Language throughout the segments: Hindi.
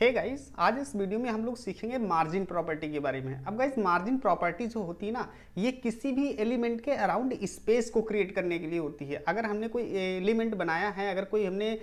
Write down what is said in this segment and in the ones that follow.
हे hey गाइस आज इस वीडियो में हम लोग सीखेंगे मार्जिन प्रॉपर्टी के बारे में अब गाइस मार्जिन प्रॉपर्टी जो होती है ना ये किसी भी एलिमेंट के अराउंड स्पेस को क्रिएट करने के लिए होती है अगर हमने कोई एलिमेंट बनाया है अगर कोई हमने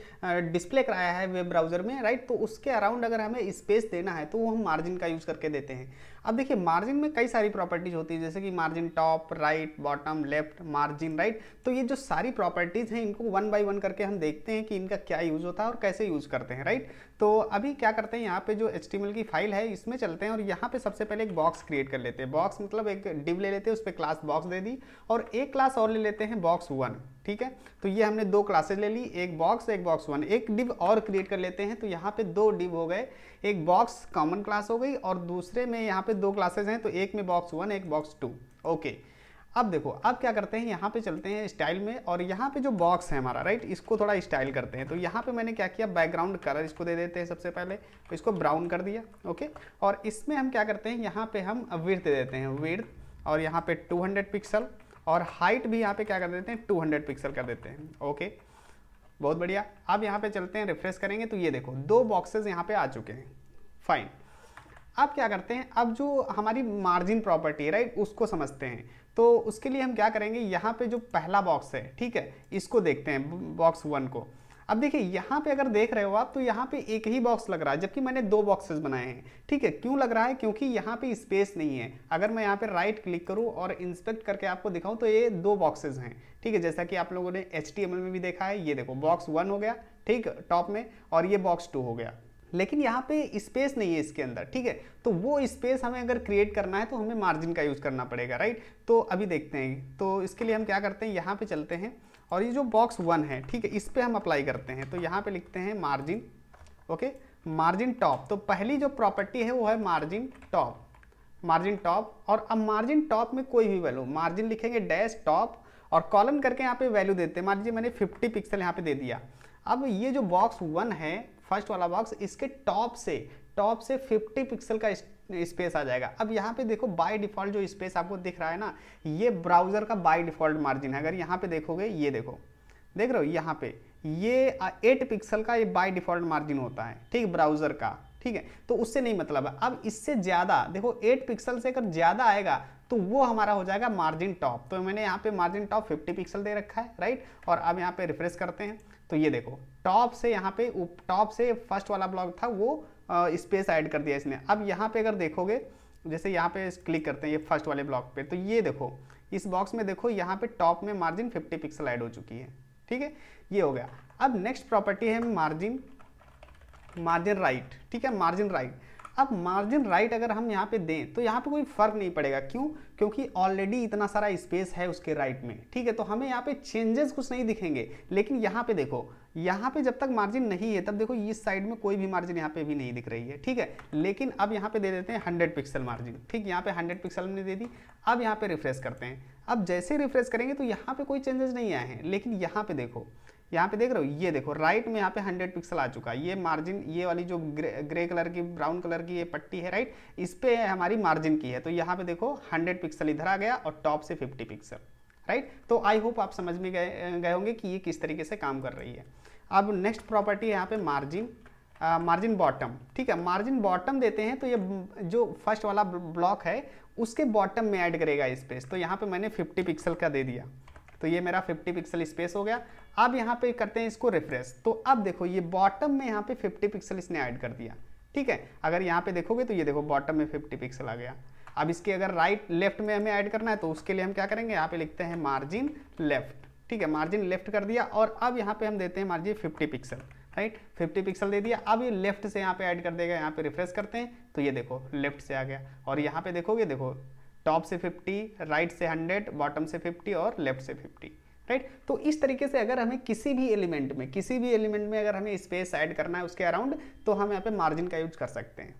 डिस्प्ले कराया है वेब ब्राउजर में राइट तो उसके अराउंड अगर हमें स्पेस देना है तो वो हम मार्जिन का यूज़ करके देते हैं अब देखिए मार्जिन में कई सारी प्रॉपर्टीज़ होती है जैसे कि margin top right bottom left margin right तो ये जो सारी प्रॉपर्टीज़ हैं इनको वन बाई वन करके हम देखते हैं कि इनका क्या यूज़ होता है और कैसे यूज़ करते हैं राइट तो अभी क्या कर करते हैं यहाँ पे जो एच की फाइल है इसमें चलते हैं और यहाँ पे सबसे पहले एक बॉक्स क्रिएट कर लेते हैं बॉक्स मतलब एक डिव ले लेते हैं उस पर क्लास बॉक्स दे दी और एक क्लास और ले लेते हैं बॉक्स वन ठीक है तो ये हमने दो क्लासेज ले ली एक बॉक्स एक बॉक्स वन एक डिव और क्रिएट कर लेते हैं तो यहाँ पे दो डिव हो गए एक बॉक्स कॉमन क्लास हो गई और दूसरे में यहाँ पे दो क्लासेज हैं तो एक में बॉक्स वन एक बॉक्स टू ओके okay. अब देखो अब क्या करते हैं यहाँ पे चलते हैं स्टाइल में और यहाँ पे जो बॉक्स है हमारा राइट इसको थोड़ा स्टाइल करते हैं तो यहाँ पे मैंने क्या किया बैकग्राउंड कलर इसको दे देते हैं सबसे पहले तो इसको ब्राउन कर दिया ओके और इसमें हम क्या करते हैं यहाँ पे हम विर्थ दे देते हैं विर्थ और यहाँ पे 200 पिक्सल और हाइट भी यहाँ पे क्या कर देते हैं टू पिक्सल कर देते हैं ओके बहुत बढ़िया अब यहाँ पे चलते हैं रिफ्रेश करेंगे तो ये देखो दो बॉक्सेज यहाँ पे आ चुके हैं फाइन अब क्या करते हैं अब जो हमारी मार्जिन प्रॉपर्टी है राइट उसको समझते हैं तो उसके लिए हम क्या करेंगे यहाँ पे जो पहला बॉक्स है ठीक है इसको देखते हैं बॉक्स वन को अब देखिए यहाँ पे अगर देख रहे हो आप तो यहाँ पे एक ही बॉक्स लग रहा है जबकि मैंने दो बॉक्सेस बनाए हैं ठीक है क्यों लग रहा है क्योंकि यहाँ पे स्पेस नहीं है अगर मैं यहाँ पे राइट क्लिक करूँ और इंस्पेक्ट करके आपको दिखाऊँ तो ये दो बॉक्सेज हैं ठीक है जैसा कि आप लोगों ने एच में भी देखा है ये देखो बॉक्स वन हो गया ठीक टॉप में और ये बॉक्स टू हो गया लेकिन यहाँ पे स्पेस नहीं है इसके अंदर ठीक है तो वो स्पेस हमें अगर क्रिएट करना है तो हमें मार्जिन का यूज़ करना पड़ेगा राइट तो अभी देखते हैं तो इसके लिए हम क्या करते हैं यहाँ पे चलते हैं और ये जो बॉक्स वन है ठीक है इस पर हम अप्लाई करते हैं तो यहाँ पे लिखते हैं मार्जिन ओके मार्जिन टॉप तो पहली जो प्रॉपर्टी है वो है मार्जिन टॉप मार्जिन टॉप और अब मार्जिन टॉप में कोई भी वैल्यू मार्जिन लिखेंगे डैश टॉप और कॉलम करके यहाँ पे वैल्यू देते हैं मार्जिन मैंने फिफ्टी पिक्सल यहाँ पर दे दिया अब ये जो बॉक्स वन है फर्स्ट वाला बॉक्स इसके टॉप से टॉप से 50 पिक्सल का स्पेस आ जाएगा अब यहाँ पे देखो बाय डिफॉल्ट जो स्पेस आपको दिख रहा है ना ये ब्राउज़र का बाय डिफॉल्ट मार्जिन है अगर यहाँ पे देखोगे ये देखो देख रहे हो यहाँ पे ये एट पिक्सल का ये बाय डिफॉल्ट मार्जिन होता है ठीक ब्राउज़र का ठीक है तो उससे नहीं मतलब है अब इससे ज़्यादा देखो एट पिक्सल से अगर ज़्यादा आएगा तो वो हमारा हो जाएगा मार्जिन टॉप तो मैंने यहाँ पे मार्जिन टॉप फिफ्टी पिक्सल दे रखा है राइट और अब यहाँ पे रिफ्रेश करते हैं तो ये देखो टॉप से यहाँ पे टॉप से फर्स्ट वाला ब्लॉक था वो स्पेस ऐड कर दिया इसने अब यहाँ पे अगर देखोगे जैसे यहाँ पे क्लिक करते हैं ये फर्स्ट वाले ब्लॉक पे तो ये देखो इस बॉक्स में देखो यहाँ पे टॉप में मार्जिन 50 पिक्सल ऐड हो चुकी है ठीक है ये हो गया अब नेक्स्ट प्रॉपर्टी है मार्जिन मार्जिन राइट ठीक है मार्जिन राइट अब मार्जिन राइट अगर हम यहाँ पे दें तो यहाँ पे कोई फर्क नहीं पड़ेगा क्यों क्योंकि ऑलरेडी इतना सारा स्पेस है उसके राइट में ठीक है तो हमें यहाँ पे चेंजेस कुछ नहीं दिखेंगे लेकिन यहाँ पे देखो यहाँ पे जब तक मार्जिन नहीं है तब देखो इस साइड में कोई भी मार्जिन यहाँ पे भी नहीं दिख रही है ठीक है लेकिन अब यहाँ पे दे देते हैं हंड्रेड पिक्सल मार्जिन ठीक यहाँ पे हंड्रेड पिक्सल हमने दे दी अब यहाँ पे रिफ्रेश करते हैं अब जैसे रिफ्रेश करेंगे तो यहाँ पे कोई चेंजेस नहीं आए हैं लेकिन यहाँ पे देखो यहाँ पे देख रहे हो ये देखो राइट में यहाँ पे 100 पिक्सल आ चुका है ये मार्जिन ये वाली जो ग्रे, ग्रे कलर की ब्राउन कलर की ये पट्टी है राइट इस पर हमारी मार्जिन की है तो यहाँ पे देखो 100 पिक्सल इधर आ गया और टॉप से 50 पिक्सल राइट तो आई होप आप समझ में गए गए होंगे कि ये किस तरीके से काम कर रही है अब नेक्स्ट प्रॉपर्टी है यहाँ पे मार्जिन मार्जिन बॉटम ठीक है मार्जिन बॉटम देते हैं तो ये जो फर्स्ट वाला ब्लॉक है उसके बॉटम में ऐड करेगा स्पेस तो यहाँ पे मैंने 50 पिक्सल का दे दिया तो ये मेरा 50 पिक्सल स्पेस हो गया अब यहाँ पे करते हैं इसको रिफ्रेश तो अब देखो ये बॉटम में यहाँ पे 50 पिक्सल इसने ऐड कर दिया ठीक है अगर यहाँ पे देखोगे तो ये देखो बॉटम में 50 पिक्सल आ गया अब इसके अगर राइट right, लेफ्ट में हमें ऐड करना है तो उसके लिए हम क्या करेंगे यहाँ पे लिखते हैं मार्जिन लेफ्ट ठीक है मार्जिन लेफ्ट कर दिया और अब यहाँ पे हम देते हैं margin fifty pixel right fifty pixel दे दिया अब ये लेफ्ट से यहाँ पे ऐड कर देगा यहाँ पे रिफ्रेश करते हैं तो ये देखो लेफ्ट से आ गया और यहाँ पे देखोगे देखो टॉप से 50 राइट से 100 बॉटम से 50 और लेफ्ट से 50 राइट तो इस तरीके से अगर हमें किसी भी एलिमेंट में किसी भी एलिमेंट में अगर हमें स्पेस ऐड करना है उसके अराउंड तो हम यहाँ पे मार्जिन का यूज कर सकते हैं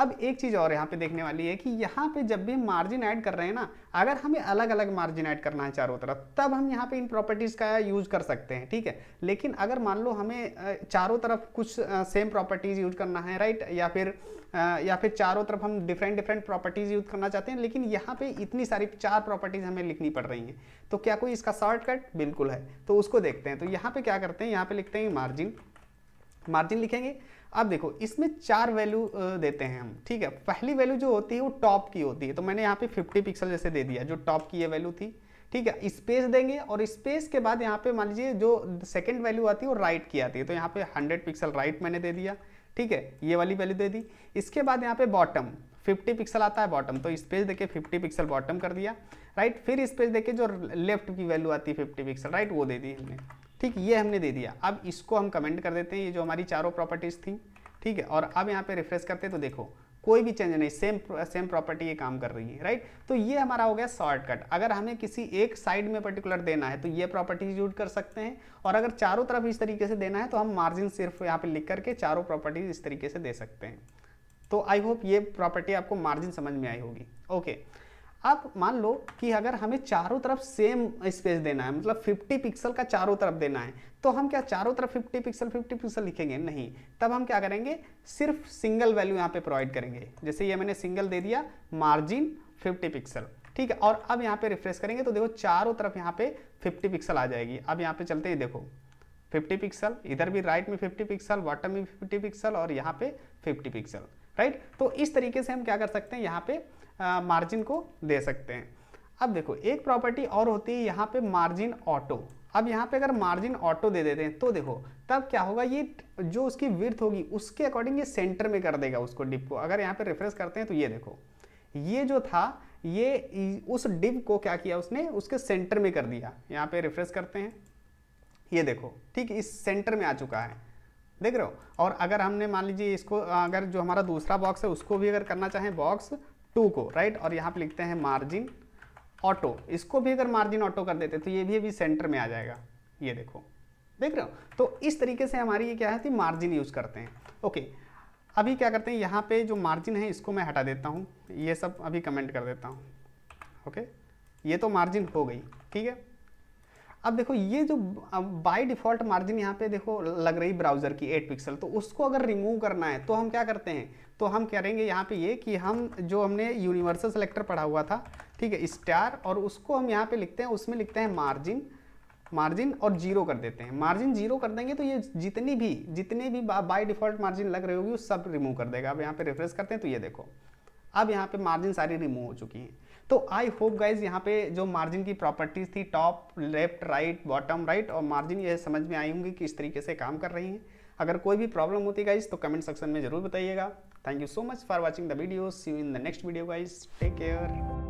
अब एक चीज़ और यहाँ पे देखने वाली है कि यहाँ पे जब भी मार्जिन ऐड कर रहे हैं ना अगर हमें अलग अलग मार्जिन ऐड करना है चारों तरफ तब हम यहाँ पे इन प्रॉपर्टीज़ का यूज कर सकते हैं ठीक है लेकिन अगर मान लो हमें चारों तरफ कुछ सेम प्रॉपर्टीज़ यूज करना है राइट या फिर या फिर चारों तरफ हम डिफरेंट डिफरेंट प्रॉपर्टीज़ यूज करना चाहते हैं लेकिन यहाँ पे इतनी सारी चार प्रॉपर्टीज़ हमें लिखनी पड़ रही है तो क्या कोई इसका शॉर्टकट बिल्कुल है तो उसको देखते हैं तो यहाँ पे क्या करते हैं यहाँ पे लिखते हैं मार्जिन मार्जिन लिखेंगे अब देखो इसमें चार वैल्यू देते हैं हम ठीक है पहली वैल्यू जो होती है वो टॉप की होती है तो मैंने यहाँ पे 50 पिक्सल जैसे दे दिया जो टॉप की ये वैल्यू थी ठीक है स्पेस देंगे और स्पेस के बाद यहाँ पे मान लीजिए जो सेकंड वैल्यू आती है वो राइट की आती है तो यहाँ पे 100 पिक्सल राइट मैंने दे दिया ठीक है ये वाली वैल्यू दे दी इसके बाद यहाँ पे बॉटम फिफ्टी पिक्सल आता है बॉटम तो स्पेस देखे फिफ्टी पिक्सल बॉटम कर दिया राइट फिर स्पेस देखे जो लेफ्ट की वैल्यू आती है फिफ्टी पिक्सल राइट वो दे दी हमने ठीक ये हमने दे दिया अब इसको हम कमेंट कर देते हैं ये जो हमारी चारों प्रॉपर्टीज़ थी ठीक है और अब यहाँ पे रिफ्रेश करते हैं तो देखो कोई भी चेंज नहीं सेम सेम प्रॉपर्टी ये काम कर रही है राइट तो ये हमारा हो गया शॉर्टकट अगर हमें किसी एक साइड में पर्टिकुलर देना है तो ये प्रॉपर्टीज यूज कर सकते हैं और अगर चारों तरफ इस तरीके से देना है तो हम मार्जिन सिर्फ यहाँ पे लिख करके चारों प्रॉपर्टीज इस तरीके से दे सकते हैं तो आई होप ये प्रॉपर्टी आपको मार्जिन समझ में आई होगी ओके okay. अब मान लो कि अगर हमें चारों तरफ सेम स्पेस देना है मतलब 50 पिक्सल का चारों तरफ देना है तो हम क्या चारों तरफ 50 पिक्सल 50 पिक्सल लिखेंगे नहीं तब हम क्या करेंगे सिर्फ सिंगल वैल्यू यहाँ पे प्रोवाइड करेंगे जैसे ये मैंने सिंगल दे दिया मार्जिन 50 पिक्सल ठीक है और अब यहाँ पे रिफ्रेश करेंगे तो देखो चारों तरफ यहाँ पे फिफ्टी पिक्सल आ जाएगी अब यहाँ पे चलते हैं देखो फिफ्टी पिक्सल इधर भी राइट में फिफ्टी पिक्सल बॉटम में फिफ्टी पिक्सल और यहाँ पे फिफ्टी पिक्सल राइट तो इस तरीके से हम क्या कर सकते हैं यहाँ पे मार्जिन को दे सकते हैं अब देखो एक प्रॉपर्टी और होती है यहाँ पे मार्जिन ऑटो अब यहाँ पे अगर मार्जिन ऑटो दे देते हैं तो देखो तब क्या होगा ये जो उसकी विर्थ होगी उसके अकॉर्डिंग ये सेंटर में कर देगा उसको डिप को अगर यहाँ पे रेफरेंस करते हैं तो ये देखो ये जो था ये उस डिप को क्या किया उसने उसके सेंटर में कर दिया यहाँ पे रिफ्रेश करते हैं ये देखो ठीक इस सेंटर में आ चुका है देख रहे हो और अगर हमने मान लीजिए इसको अगर जो हमारा दूसरा बॉक्स है उसको भी अगर करना चाहें बॉक्स टू को राइट और यहाँ पे लिखते हैं मार्जिन ऑटो इसको भी अगर मार्जिन ऑटो कर देते तो ये भी अभी सेंटर में आ जाएगा ये देखो देख रहे हो तो इस तरीके से हमारी ये क्या है मार्जिन यूज़ करते हैं ओके अभी क्या करते हैं यहाँ पे जो मार्जिन है इसको मैं हटा देता हूँ ये सब अभी कमेंट कर देता हूँ ओके ये तो मार्जिन हो गई ठीक है अब देखो ये जो बाय डिफ़ॉल्ट मार्जिन यहाँ पे देखो लग रही ब्राउज़र की 8 पिक्सल तो उसको अगर रिमूव करना है तो हम क्या करते हैं तो हम करेंगे यहाँ पे ये कि हम जो हमने यूनिवर्सल सेलेक्टर पढ़ा हुआ था ठीक है स्टार और उसको हम यहाँ पे लिखते हैं उसमें लिखते हैं मार्जिन मार्जिन और जीरो कर देते हैं मार्जिन जीरो कर देंगे तो ये जितनी भी जितने भी बाय डिफॉल्ट मार्जिन लग रही होगी वो सब रिमूव कर देगा अब यहाँ पे रिफ्रेश करते हैं तो ये देखो अब यहाँ पे मार्जिन सारी रिमूव हो चुकी हैं तो आई होप गाइज यहाँ पे जो मार्जिन की प्रॉपर्टीज़ थी top left right bottom right और मार्जिन ये समझ में आई होंगी कि इस तरीके से काम कर रही हैं अगर कोई भी प्रॉब्लम होती गाइज तो कमेंट सेक्शन में ज़रूर बताइएगा Thank you so much for watching the video. See you in the next video guys. Take care.